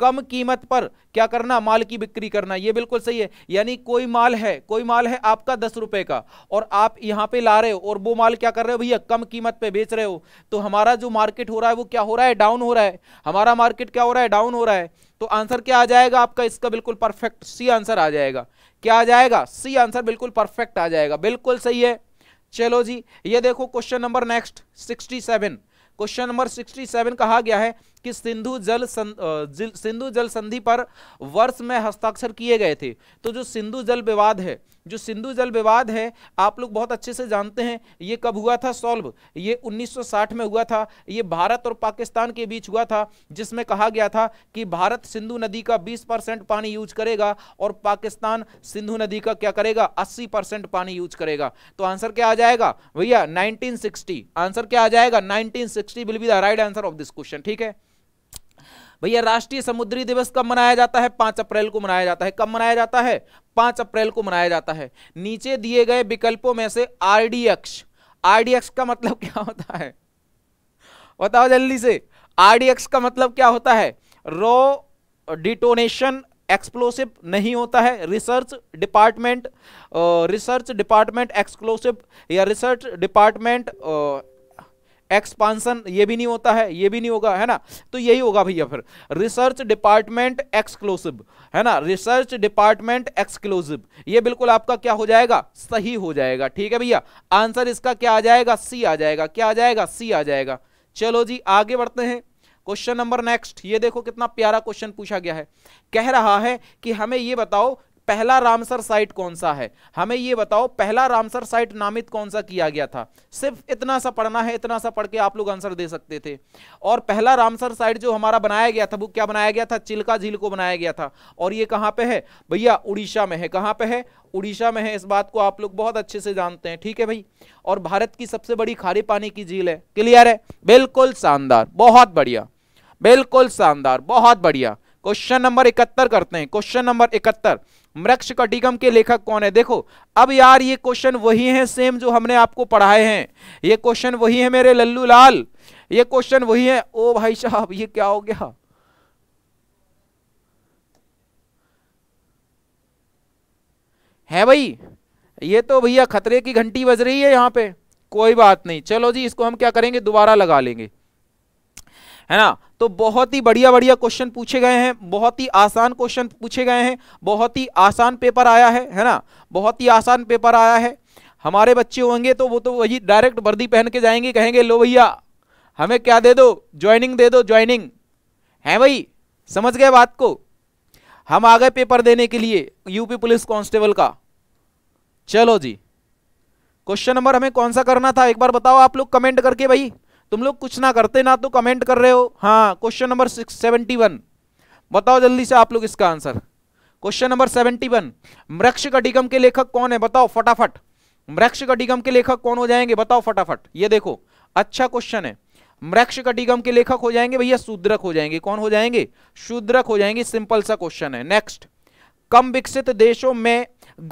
कम कीमत पर क्या करना माल की बिक्री करना ये बिल्कुल सही है यानी कोई माल है कोई माल है आपका दस रुपए का और आप यहाँ पे ला रहे हो और वो माल क्या कर रहे हो भैया कम कीमत पे बेच रहे हो तो हमारा जो मार्केट हो रहा है वो क्या हो रहा है डाउन हो रहा है हमारा मार्केट क्या हो रहा है डाउन हो रहा है तो आंसर क्या आ जाएगा आपका इसका बिल्कुल परफेक्ट सी आंसर आ जाएगा क्या आ जाएगा सी आंसर बिल्कुल परफेक्ट आ जाएगा बिल्कुल सही है चलो जी ये देखो question number next 67 question number 67 कहा गया है कि सिंधु जल सिंधु जल संधि पर वर्ष में हस्ताक्षर किए गए थे तो जो सिंधु जल विवाद है जो सिंधु जल विवाद है आप लोग बहुत अच्छे से जानते हैं ये कब हुआ था सॉल्व ये 1960 में हुआ था ये भारत और पाकिस्तान के बीच हुआ था जिसमें कहा गया था कि भारत सिंधु नदी का 20 परसेंट पानी यूज करेगा और पाकिस्तान सिंधु नदी का क्या करेगा 80 परसेंट पानी यूज करेगा तो आंसर क्या आ जाएगा भैया नाइनटीन आंसर क्या आ जाएगा nineteen will be the right answer of this question ठीक है भैया राष्ट्रीय समुद्री दिवस कब मनाया जाता है पांच अप्रैल को मनाया जाता है कब मनाया जाता है पांच अप्रैल को मनाया जाता है नीचे दिए गए विकल्पों में से आरडीएक्स आरडीएक्स का मतलब क्या होता है बताओ जल्दी से आरडीएक्स का मतलब क्या होता है रो डिटोनेशन एक्सप्लोसिव नहीं होता है research department research department exclusive या रिसर्च डिपार्टमेंट एक्सपांसन ये भी नहीं होता है ये भी नहीं होगा है ना तो यही होगा भैया फिर रिसर्च डिपार्टमेंट एक्सक्लूसिव है ना रिसर्च डिपार्टमेंट एक्सक्लूसिव ये बिल्कुल आपका क्या हो जाएगा सही हो जाएगा ठीक है भैया आंसर इसका क्या आ जाएगा सी आ जाएगा क्या आ जाएगा सी आ जाएगा चलो जी आगे बढ़ते हैं क्वेश्चन नंबर नेक्स्ट ये देखो कितना प्यारा क्वेश्चन पूछा गया है कह रहा है कि हमें ये बताओ पहला रामसर साइट कौन सा है हमें यह बताओ पहला रामसर साइट नामित कौन सा किया गया था सिर्फ इतना सा पढ़ना है इतना सा पढ़ के आप लोग आंसर दे सकते थे और पहला रामसर साइट जो हमारा बनाया गया था वो क्या बनाया गया था चिल्का झील को बनाया गया था और ये कहां पे है भैया उड़ीसा में है कहां पे है उड़ीसा में है इस बात को आप लोग बहुत अच्छे से जानते हैं ठीक है भाई और भारत की सबसे बड़ी खारे पानी की झील है क्लियर है बिल्कुल शानदार बहुत बढ़िया बिल्कुल शानदार बहुत बढ़िया क्वेश्चन नंबर इकहत्तर करते हैं क्वेश्चन नंबर इकहत्तर मृक्ष कटिगम के लेखक कौन है देखो अब यार ये क्वेश्चन वही है सेम जो हमने आपको पढ़ाए हैं ये क्वेश्चन वही है मेरे लल्लू लाल ये क्वेश्चन वही है ओ भाई साहब ये क्या हो गया है भाई ये तो भैया खतरे की घंटी बज रही है यहां पे कोई बात नहीं चलो जी इसको हम क्या करेंगे दोबारा लगा लेंगे है ना तो बहुत ही बढ़िया बढ़िया क्वेश्चन पूछे गए हैं बहुत ही आसान क्वेश्चन पूछे गए हैं बहुत ही आसान पेपर आया है है ना बहुत ही आसान पेपर आया है हमारे बच्चे होंगे तो वो तो वही डायरेक्ट वर्दी पहन के जाएंगे कहेंगे लो भैया हमें क्या दे दो ज्वाइनिंग दे दो ज्वाइनिंग है भाई समझ गए बात को हम आ गए पेपर देने के लिए यूपी पुलिस कांस्टेबल का चलो जी क्वेश्चन नंबर हमें कौन सा करना था एक बार बताओ आप लोग कमेंट करके भाई तुम लोग कुछ ना करते ना तो कमेंट कर रहे हो हाँ क्वेश्चन नंबर सेवेंटी वन बताओ जल्दी से आप लोग इसका answer question number seventy one Mrichchhakatikam के लेखक कौन है बताओ फटाफट मृक्ष कटिगम के लेखक कौन हो जाएंगे बताओ फटाफट ये देखो अच्छा क्वेश्चन है मृक्ष कटिगम के लेखक हो जाएंगे भैया शूद्रक हो जाएंगे कौन हो जाएंगे शूद्रक हो जाएंगे सिंपल सा क्वेश्चन है नेक्स्ट कम विकसित देशों में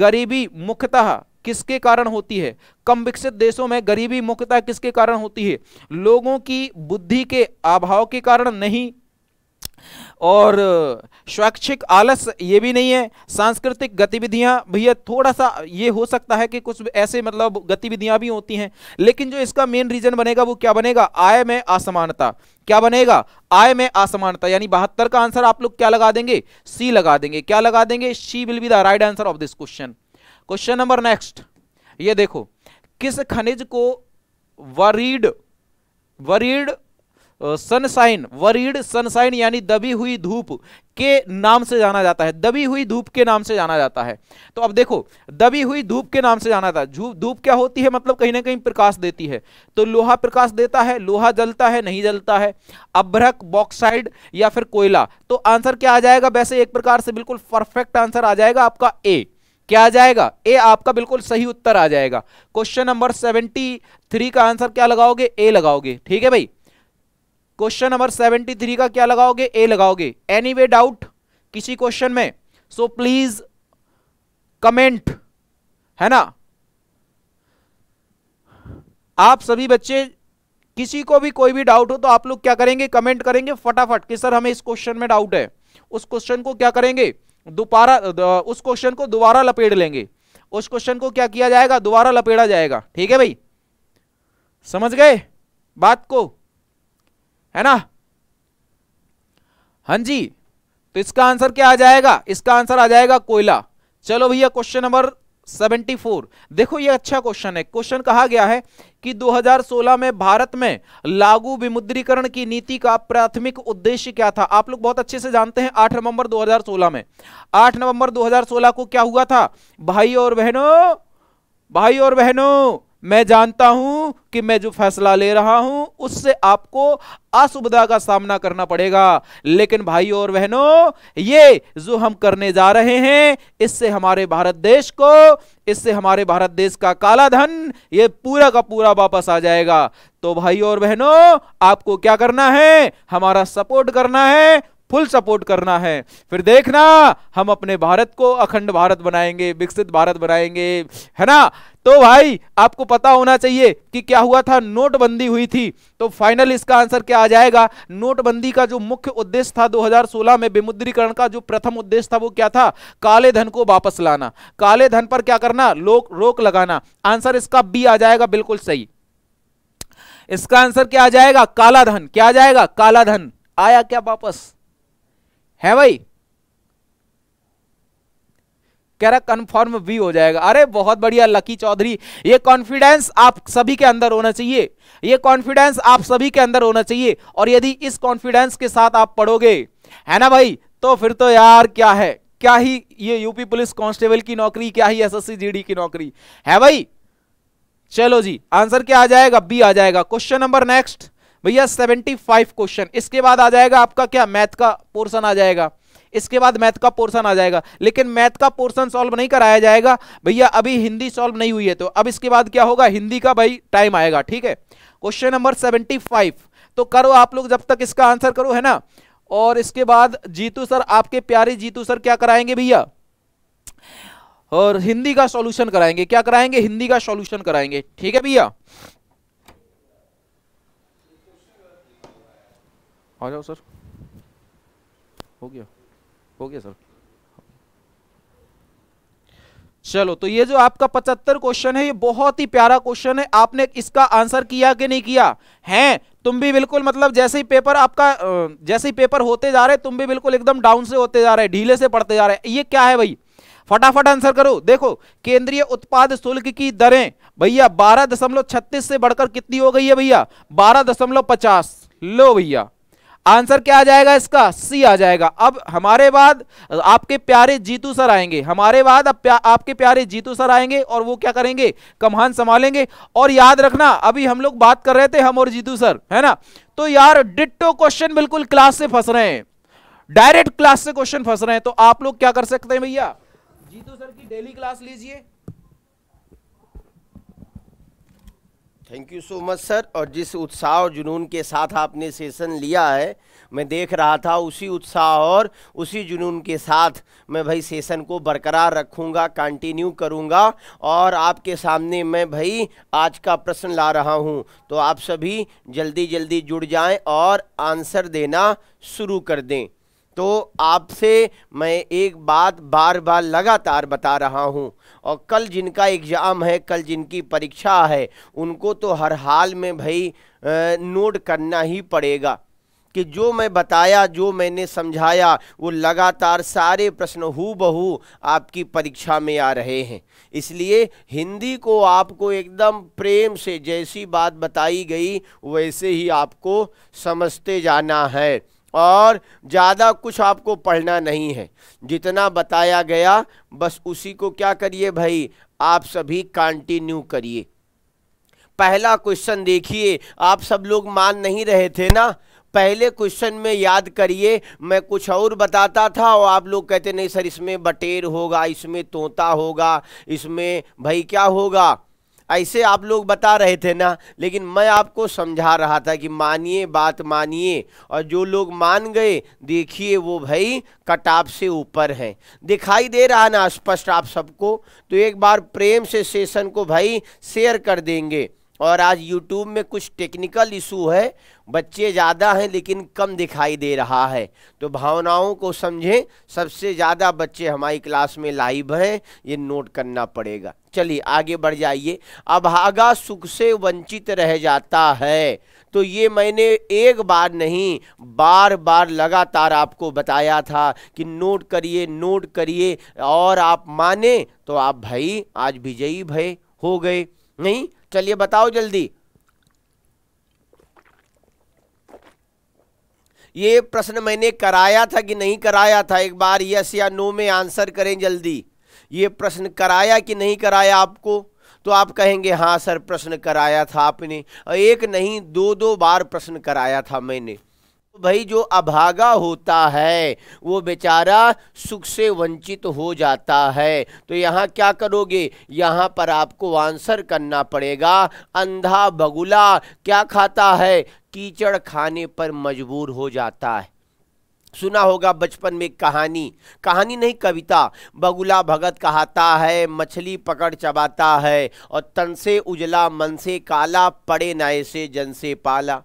गरीबी मुख्यतः किसके कारण होती है कम विकसित देशों में गरीबी मुक्तता किसके कारण होती है लोगों की बुद्धि के अभाव के कारण नहीं और स्वैच्छिक आलस ये भी नहीं है सांस्कृतिक गतिविधियां भैया थोड़ा सा ये हो सकता है कि कुछ ऐसे मतलब गतिविधियां भी होती हैं लेकिन जो इसका मेन रीजन बनेगा वो क्या बनेगा आय में असमानता क्या बनेगा आय में असमानता यानी बहत्तर का आंसर आप लोग क्या लगा देंगे सी लगा देंगे क्या लगा देंगे C will be the right answer of this question question number next ये देखो किस खनिज को buried buried sunshine buried sunshine यानी दबी हुई धूप के नाम से जाना जाता है दबी हुई धूप के नाम से जाना जाता है तो अब देखो दबी हुई धूप के नाम से जाना जाता है धूप क्या होती है मतलब कहीं ना कहीं प्रकाश देती है तो लोहा प्रकाश देता है लोहा जलता है नहीं जलता है अभ्रक बॉक्साइड या फिर कोयला तो आंसर क्या आ जाएगा वैसे एक प्रकार से बिल्कुल परफेक्ट आंसर आ जाएगा आपका ए क्या आ जाएगा ए आपका बिल्कुल सही उत्तर आ जाएगा क्वेश्चन नंबर सेवेंटी थ्री का आंसर क्या लगाओगे ए लगाओगे ठीक है भाई क्वेश्चन नंबर सेवेंटी थ्री का क्या लगाओगे ए लगाओगे एनी वे डाउट किसी क्वेश्चन में सो प्लीज कमेंट है ना आप सभी बच्चे किसी को भी कोई भी डाउट हो तो आप लोग क्या करेंगे कमेंट करेंगे फटाफट कि सर हमें इस क्वेश्चन में डाउट है उस क्वेश्चन को क्या करेंगे दोबारा उस क्वेश्चन को दोबारा लपेट लेंगे उस क्वेश्चन को क्या किया जाएगा दोबारा लपेटा जाएगा ठीक है भाई समझ गए बात को है ना हां जी तो इसका आंसर क्या आ जाएगा इसका आंसर आ जाएगा कोयला चलो भैया क्वेश्चन नंबर 74 देखो ये अच्छा क्वेश्चन है क्वेश्चन कहा गया है कि 2016 में भारत में लागू विमुद्रीकरण की नीति का प्राथमिक उद्देश्य क्या था आप लोग बहुत अच्छे से जानते हैं 8 नवंबर 2016 में 8 नवंबर 2016 को क्या हुआ था भाई और बहनों भाई और बहनों मैं जानता हूं कि मैं जो फैसला ले रहा हूं उससे आपको असुविधा का सामना करना पड़ेगा लेकिन भाई और बहनों ये जो हम करने जा रहे हैं इससे हमारे भारत देश को इससे हमारे भारत देश का काला धन ये पूरा का पूरा वापस आ जाएगा तो भाई और बहनों आपको क्या करना है हमारा सपोर्ट करना है फुल सपोर्ट करना है फिर देखना हम अपने भारत को अखंड भारत बनाएंगे विकसित भारत बनाएंगे है ना तो भाई आपको पता होना चाहिए कि क्या हुआ था नोटबंदी हुई थी तो फाइनल इसका आंसर क्या आ जाएगा नोटबंदी का जो मुख्य उद्देश्य था 2016 में विमुद्रीकरण का जो प्रथम उद्देश्य था वो क्या था काले धन को वापस लाना काले धन पर क्या करना लोक रोक लगाना आंसर इसका बी आ जाएगा बिल्कुल सही इसका आंसर क्या आ जाएगा काला धन क्या आ जाएगा काला धन आया क्या वापस है भाई कह रहा कन्फर्म भी हो जाएगा अरे बहुत बढ़िया लकी चौधरी ये कॉन्फिडेंस आप सभी के अंदर होना चाहिए ये कॉन्फिडेंस आप सभी के अंदर होना चाहिए और यदि इस कॉन्फिडेंस के साथ आप पढ़ोगे है ना भाई तो फिर तो यार क्या है क्या ही ये यूपी पुलिस कांस्टेबल की नौकरी क्या ही एसएससी जीडी की नौकरी है भाई चलो जी आंसर क्या आ जाएगा बी आ जाएगा क्वेश्चन नंबर नेक्स्ट भैया 75 क्वेश्चन इसके बाद आ जाएगा आपका क्या मैथ का पोर्शन आ जाएगा इसके बाद मैथ का पोर्शन आ जाएगा लेकिन मैथ का पोर्शन सॉल्व नहीं कराया जाएगा भैया अभी हिंदी सॉल्व नहीं हुई है तो अब इसके बाद क्या होगा हिंदी का भाई टाइम आएगा ठीक है क्वेश्चन नंबर सेवेंटी फाइव तो करो आप लोग जब तक इसका आंसर करो है ना और इसके बाद जीतू सर आपके प्यारे जीतू सर क्या कराएंगे भैया और हिंदी का सॉल्यूशन कराएंगे क्या कराएंगे हिंदी का सॉल्यूशन कराएंगे ठीक है भैया आ जाओ सर हो गया हो गया सर चलो तो ये जो आपका पचहत्तर क्वेश्चन है ये बहुत ही प्यारा क्वेश्चन है आपने इसका आंसर किया कि नहीं किया है तुम भी बिल्कुल मतलब जैसे ही पेपर आपका जैसे ही पेपर होते जा रहे तुम भी बिल्कुल एकदम डाउन से होते जा रहे ढीले से पढ़ते जा रहे ये क्या है भाई फटाफट आंसर करो देखो केंद्रीय उत्पाद शुल्क की दरें भैया बारह दशमलव छत्तीस से बढ़कर कितनी हो गई है भैया बारह दशमलव पचास लो भैया आंसर क्या आ जाएगा इसका सी आ जाएगा अब हमारे बाद आपके प्यारे जीतू सर आएंगे हमारे बाद अब प्या, आपके प्यारे जीतू सर आएंगे और वो क्या करेंगे कमान संभालेंगे और याद रखना अभी हम लोग बात कर रहे थे हम और जीतू सर है ना तो यार डिट्टो क्वेश्चन बिल्कुल क्लास से फंस रहे हैं डायरेक्ट क्लास से क्वेश्चन फंस रहे हैं तो आप लोग क्या कर सकते हैं भैया जीतू सर की डेली क्लास लीजिए thank you so much sir और जिस उत्साह और जुनून के साथ आपने सेशन लिया है मैं देख रहा था उसी उत्साह और उसी जुनून के साथ मैं भाई सेशन को बरकरार रखूँगा कंटिन्यू करूँगा और आपके सामने मैं भाई आज का प्रश्न ला रहा हूँ तो आप सभी जल्दी जल्दी जुड़ जाएं और आंसर देना शुरू कर दें तो आपसे मैं एक बात बार बार लगातार बता रहा हूँ और कल जिनका एग्ज़ाम है कल जिनकी परीक्षा है उनको तो हर हाल में भाई नोट करना ही पड़ेगा कि जो मैं बताया जो मैंने समझाया वो लगातार सारे प्रश्न हु बहू आपकी परीक्षा में आ रहे हैं इसलिए हिंदी को आपको एकदम प्रेम से जैसी बात बताई गई वैसे ही आपको समझते जाना है और ज़्यादा कुछ आपको पढ़ना नहीं है जितना बताया गया बस उसी को क्या करिए भाई आप सभी कंटिन्यू करिए पहला क्वेश्चन देखिए आप सब लोग मान नहीं रहे थे ना पहले क्वेश्चन में याद करिए मैं कुछ और बताता था और आप लोग कहते नहीं सर इसमें बटेर होगा इसमें तोता होगा इसमें भाई क्या होगा ऐसे आप लोग बता रहे थे ना लेकिन मैं आपको समझा रहा था कि मानिए बात मानिए और जो लोग मान गए देखिए वो भाई कटाप से ऊपर हैं दिखाई दे रहा ना स्पष्ट आप सबको तो एक बार प्रेम से सेशन को भाई शेयर कर देंगे और आज यूट्यूब में कुछ टेक्निकल इशू है बच्चे ज़्यादा हैं लेकिन कम दिखाई दे रहा है तो भावनाओं को समझें सबसे ज़्यादा बच्चे हमारी क्लास में लाइव हैं ये नोट करना पड़ेगा चलिए आगे बढ़ जाइए अभागा सुख से वंचित रह जाता है तो ये मैंने एक बार नहीं बार बार लगातार आपको बताया था कि नोट करिए नोट करिए और आप माने तो आप भाई आज विजयी भय हो गए नहीं चलिए बताओ जल्दी ये प्रश्न मैंने कराया था कि नहीं कराया था एक बार यस या नो में आंसर करें जल्दी ये प्रश्न कराया कि नहीं कराया आपको तो आप कहेंगे हाँ सर प्रश्न कराया था आपने एक नहीं दो दो बार प्रश्न कराया था मैंने भाई जो अभागा होता है वो बेचारा सुख से वंचित हो जाता है तो यहाँ क्या करोगे यहाँ पर आपको आंसर करना पड़ेगा अंधा बगुला क्या खाता है कीचड़ खाने पर मजबूर हो जाता है सुना होगा बचपन में कहानी कहानी नहीं कविता बगुला भगत कहता है मछली पकड़ चबाता है और तन से उजला मन से काला पड़े नए से जन से पाला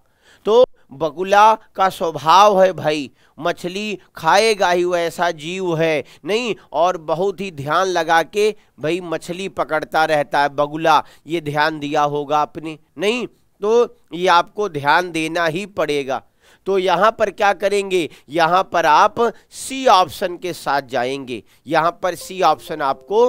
बगुला का स्वभाव है भाई मछली खाएगा ही वह ऐसा जीव है नहीं और बहुत ही ध्यान लगा के भाई मछली पकड़ता रहता है बगुला ये ध्यान दिया होगा आपने नहीं तो ये आपको ध्यान देना ही पड़ेगा तो यहाँ पर क्या करेंगे यहाँ पर आप सी ऑप्शन के साथ जाएंगे यहाँ पर सी ऑप्शन आपको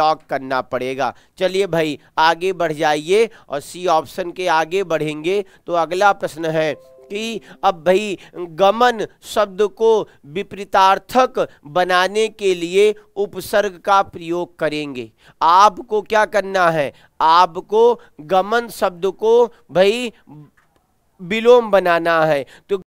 लॉक करना पड़ेगा चलिए भाई आगे बढ़ जाइए और सी ऑप्शन के आगे बढ़ेंगे तो अगला प्रश्न है कि अब भाई गमन शब्द को विपरीतार्थक बनाने के लिए उपसर्ग का प्रयोग करेंगे आपको क्या करना है आपको गमन शब्द को भाई विलोम बनाना है तो